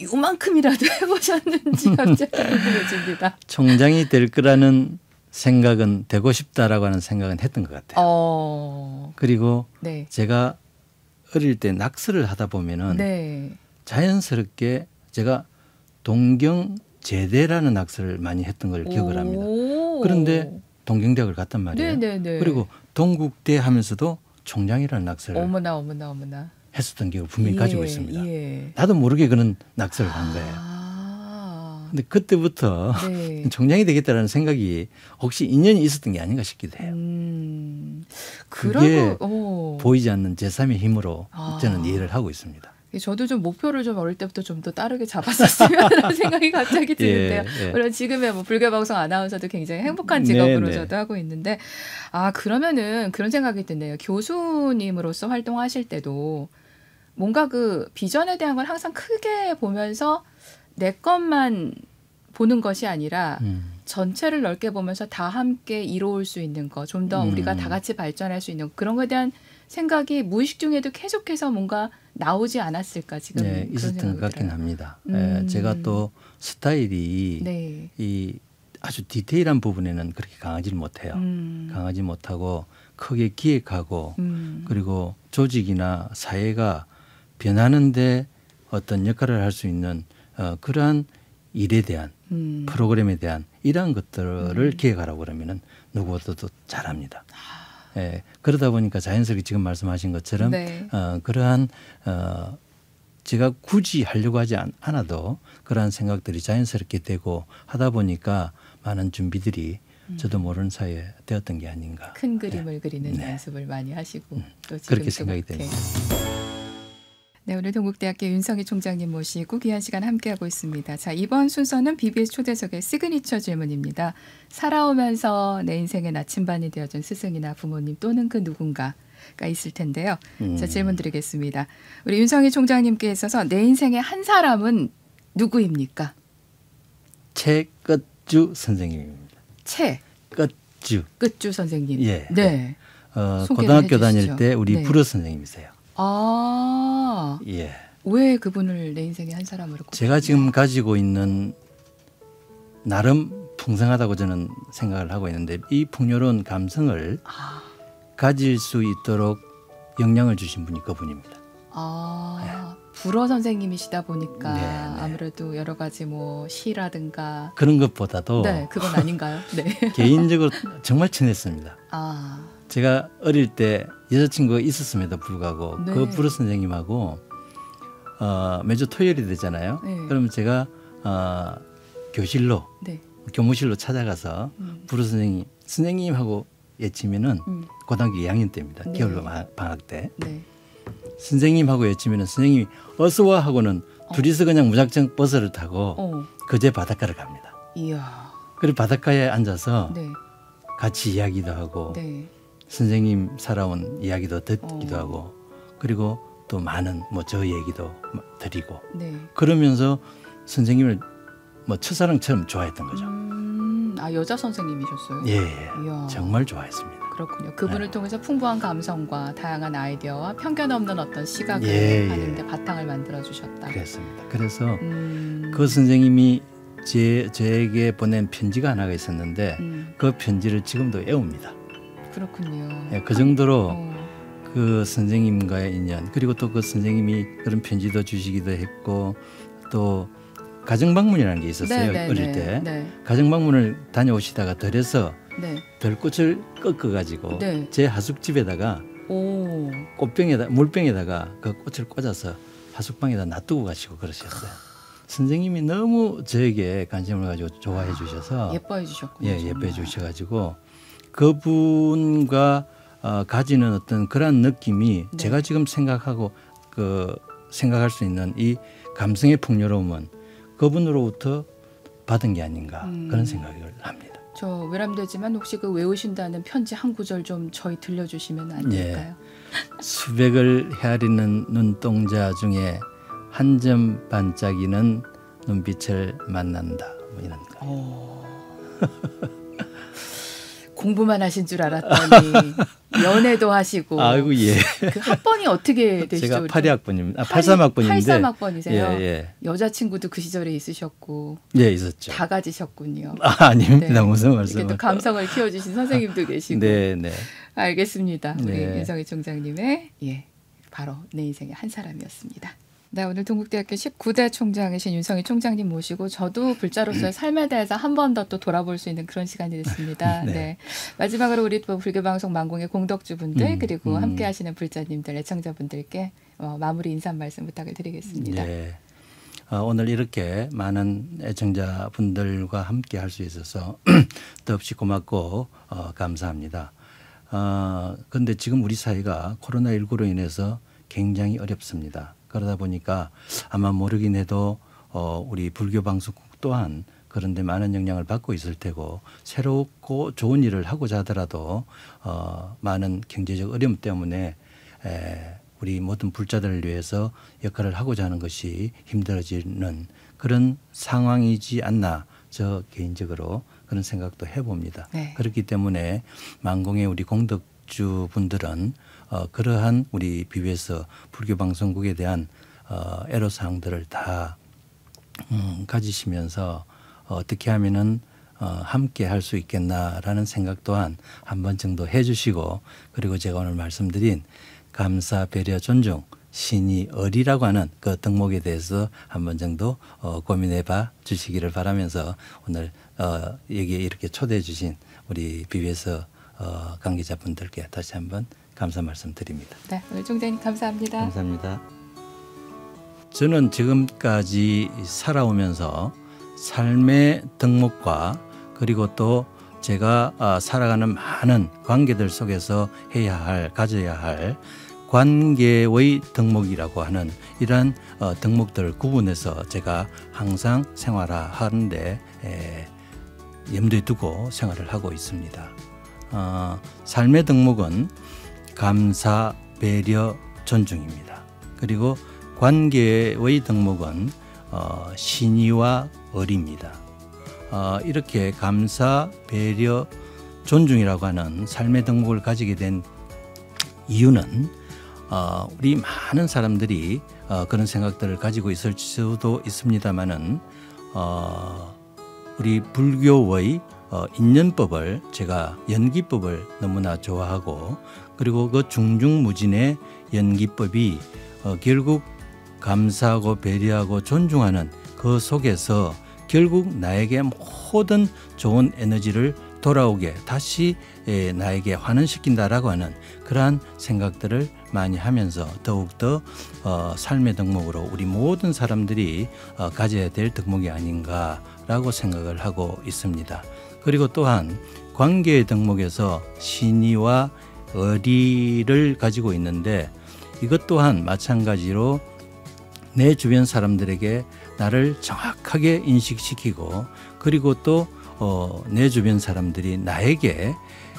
요만큼이라도 해보셨는지 갑자기 궁금해집니다. 총장이 될 거라는 생각은 되고 싶다라고 하는 생각은 했던 것 같아요. 어... 그리고 네. 제가 어릴 때 낙서를 하다 보면은 네. 자연스럽게 제가 동경 제대라는 낙서를 많이 했던 걸 기억을 합니다. 그런데 동경대학을 갔단 말이에요. 네네네. 네, 네. 그리고 동국대 하면서도 총장이라는 낙서를 어머나 어머나 어머나 했었던 기억을 분명히 예, 가지고 있습니다. 예. 나도 모르게 그런 낙서를 한 거예요. 아. 근데 그때부터 네. 정장이 되겠다라는 생각이 혹시 인연이 있었던 게 아닌가 싶기도 해요. 음. 그게 그 보이지 않는 제3의 힘으로 아. 저는 이해를 하고 있습니다. 예, 저도 좀 목표를 좀 어릴 때부터 좀 더 따르게 잡았었으면 하는 생각이 갑자기 예, 드는데요. 예, 예. 물론 지금의 뭐 불교방송 아나운서도 굉장히 행복한 직업으로 네, 네. 저도 네. 하고 있는데, 아, 그러면은 그런 생각이 드네요. 교수님으로서 활동하실 때도 뭔가 그 비전에 대한 건 항상 크게 보면서 내 것만 보는 것이 아니라 음. 전체를 넓게 보면서 다 함께 이루올 수 있는 거, 좀더 음. 우리가 다 같이 발전할 수 있는 거, 그런 거에 대한 생각이 무의식 중에도 계속해서 뭔가 나오지 않았을까 지금 네, 있었던 것 같긴 합니다. 예, 음. 예, 제가 또 스타일이 네. 이 아주 디테일한 부분에는 그렇게 강하지 못해요. 음. 강하지 못하고 크게 기획하고 음. 그리고 조직이나 사회가 변하는데 어떤 역할을 할 수 있는 어, 그러한 일에 대한 음. 프로그램에 대한 이러한 것들을 음. 기획하라고 그러면은 누구보다도 잘합니다. 아. 예, 그러다 보니까 자연스럽게 지금 말씀하신 것처럼 네. 어, 그러한 어, 제가 굳이 하려고 하지 않, 아도 그러한 생각들이 자연스럽게 되고 하다 보니까 많은 준비들이 음. 저도 모르는 사이에 되었던 게 아닌가. 큰 그림을 네. 그리는 네. 연습을 많이 하시고 음. 또 지금 그렇게 생각이 됩니다. 네, 오늘 동국대학교 윤성희 총장님 모시고 귀한 시간 함께하고 있습니다. 자, 이번 순서는 BBS 초대석의 시그니처 질문입니다. 살아오면서 내 인생의 나침반이 되어준 스승이나 부모님 또는 그 누군가 가 있을 텐데요. 음. 자, 질문 드리겠습니다. 우리 윤성희 총장님께서 내 인생의 한 사람은 누구입니까? 최끝주 선생님입니다. 최 끝주 끝주 선생님. 예. 네. 어, 고등학교 다니때 우리 네. 불어 선생님이세요. 아. 아, 예. 왜 그분을 내 인생의 한 사람으로 제가 지금 가지고 있는 나름 풍성하다고 저는 생각을 하고 있는데 이 풍요로운 감성을 아. 가질 수 있도록 영향을 주신 분이 그분입니다. 아, 네. 불어 선생님이시다 보니까 네, 네. 아무래도 여러 가지 뭐 시라든가 그런 것보다도 네, 그건 아닌가요? 네. 개인적으로 정말 친했습니다. 아. 제가 어릴 때 여자친구가 있었음에도 불구하고 네. 그불르 선생님하고 어, 매주 토요일이 되잖아요. 네. 그러면 제가 어, 교실로 네. 교무실로 찾아가서 음. 부르 선생님 선생님하고 외치면은 음. 고등학교 2학년 때입니다. 네. 겨울 방학 때 네. 선생님하고 외치면은 선생님이 어서 와 하고는 어. 둘이서 그냥 무작정 버스를 타고 어. 그제 바닷가를 갑니다. 이야. 그리고 바닷가에 앉아서 네. 같이 이야기도 하고 네. 선생님 살아온 이야기도 듣기도 오. 어. 하고 그리고 또 많은 뭐 저 얘기도 드리고 네. 그러면서 선생님을 뭐 첫사랑처럼 좋아했던 거죠. 음, 아 여자 선생님이셨어요? 예, 예. 정말 좋아했습니다. 그렇군요. 그분을 네. 통해서 풍부한 감성과 다양한 아이디어와 편견 없는 어떤 시각을 예, 하는데 예. 바탕을 만들어 주셨다. 그렇습니다. 그래서 음. 그 선생님이 제 저에게 보낸 편지가 하나가 있었는데 음. 그 편지를 지금도 애웁니다. 그렇군요. 예, 그 정도로 어. 그 선생님과의 인연 그리고 또 그 선생님이 그런 편지도 주시기도 했고 또 가정 방문이라는 게 있었어요 네네 네, 어릴 네, 때 네. 가정 방문을 다녀오시다가 덜해서 네. 덜꽃을 꺾어 가지고 네. 제 하숙집에다가 오. 꽃병에다 물병에다가 그 꽃을 꽂아서 하숙방에다 놔두고 가시고 그러셨어요. 선생님이 너무 저에게 관심을 가지고 좋아해 주셔서 아, 예뻐해 주셨군요. 예, 예뻐해 주셔 가지고 그분과 어, 가지는 어떤 그런 느낌이 네. 제가 지금 생각하고 그 생각할 수 있는 이 감성의 풍요로움은 그분으로부터 받은 게 아닌가 음. 그런 생각을 합니다. 저 외람되지만 혹시 그 외우신다는 편지 한 구절 좀 저희 들려주시면 안 예. 될까요? 예. 수백을 헤아리는 눈동자 중에 한 점 반짝이는 눈빛을 만난다 뭐 이런 거. 어. 공부만 하신 줄 알았더니 연애도 하시고. 아이고 예. 그 학번이 어떻게 되시죠? 제가 82학번입니다. 아, 83학번인데. 83학번이세요. 예, 예. 예. 여자친구도 그 시절에 있으셨고. 예, 있었죠. 다 가지셨군요. 아, 아닙니다. 네. 무슨 말씀? 이렇게 또 감성을 키워주신 선생님도 계시고. 네, 네. 알겠습니다. 우리 네. 윤성희 총장님의 예 바로 내 인생의 한 사람이었습니다. 네, 오늘 동국대학교 19대 총장이신 윤성희 총장님 모시고 저도 불자로서의 삶에 대해서 한 번 더 또 돌아볼 수 있는 그런 시간이 됐습니다. 네. 네. 마지막으로 우리 불교방송 만공의 공덕주분들 음, 그리고 음. 함께 하시는 불자님들, 애청자분들께 어, 마무리 인사 말씀 부탁을 드리겠습니다. 네. 어, 오늘 이렇게 많은 애청자분들과 함께 할 수 있어서 더없이 고맙고 어, 감사합니다. 그런데 어, 지금 우리 사회가 코로나19로 인해서 굉장히 어렵습니다. 그러다 보니까 아마 모르긴 해도 어, 우리 불교 방송국 또한 그런데 많은 영향을 받고 있을 테고 새롭고 좋은 일을 하고자 하더라도 어, 많은 경제적 어려움 때문에 에, 우리 모든 불자들을 위해서 역할을 하고자 하는 것이 힘들어지는 그런 상황이지 않나 저 개인적으로 그런 생각도 해봅니다. 네. 그렇기 때문에 만공의 우리 공덕주 분들은 어, 그러한 우리 비 b s 불교 방송국에 대한 어, 애로 사항들을 다 음, 가지시면서 어떻게 하면은 어, 함께 할 수 있겠나라는 생각 또한 한 번 정도 해주시고 그리고 제가 오늘 말씀드린 감사 배려 존중 신이 어리라고 하는 그 덕목에 대해서 한 번 정도 어, 고민해봐 주시기를 바라면서 오늘 어, 여기에 이렇게 초대해 주신 우리 비비에서 어, 관계자분들께 다시 한번 감사 말씀드립니다. 네, 오늘 총장님 감사합니다. 감사합니다. 저는 지금까지 살아오면서 삶의 덕목과 그리고 또 제가 아, 살아가는 많은 관계들 속에서 해야 할, 가져야 할 관계의 덕목이라고 하는 이러 어, 덕목들을 구분해서 제가 항상 생활하는데 염두에 두고 생활을 하고 있습니다. 어, 삶의 덕목은 감사, 배려, 존중입니다. 그리고 관계의 덕목은 어, 신의와 어리입니다. 어, 이렇게 감사, 배려, 존중이라고 하는 삶의 덕목을 가지게 된 이유는 어, 우리 많은 사람들이 어, 그런 생각들을 가지고 있을 수도 있습니다만은 어, 우리 불교의 어, 인연법을 제가 연기법을 너무나 좋아하고 그리고 그 중중무진의 연기법이 어, 결국 감사하고 배려하고 존중하는 그 속에서 결국 나에게 모든 좋은 에너지를 돌아오게 다시 나에게 환원시킨다라고 하는 그러한 생각들을 많이 하면서 더욱더 어, 삶의 덕목으로 우리 모든 사람들이 어, 가져야 될 덕목이 아닌가라고 생각을 하고 있습니다. 그리고 또한 관계의 덕목에서 신의와 어리를 가지고 있는데 이것 또한 마찬가지로 내 주변 사람들에게 나를 정확하게 인식시키고 그리고 또내 어 주변 사람들이 나에게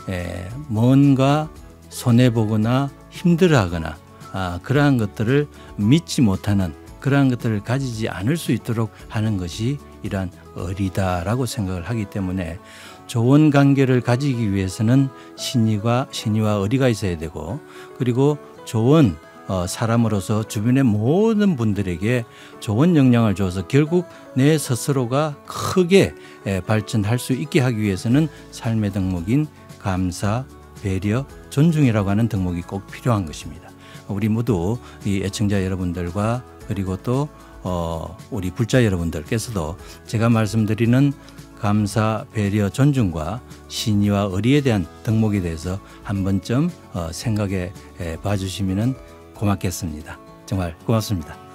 에 뭔가 손해 보거나 힘들어하거나 아 그러한 것들을 믿지 못하는 그러한 것들을 가지지 않을 수 있도록 하는 것이 이러한 어리다라고 생각을 하기 때문에 좋은 관계를 가지기 위해서는 신의와신의와 의리가 있어야 되고 그리고 좋은 어, 사람으로서 주변의 모든 분들에게 좋은 영향을 줘서 결국 내 스스로가 크게 발전할 수 있게 하기 위해서는 삶의 덕목인 감사, 배려, 존중이라고 하는 덕목이 꼭 필요한 것입니다. 우리 모두 이 애청자 여러분들과 그리고 또 어, 우리 불자 여러분들께서도 제가 말씀드리는 감사, 배려, 존중과 신의와 의리에 대한 덕목에 대해서 한 번쯤 어, 생각해 봐주시면 고맙겠습니다. 정말 고맙습니다.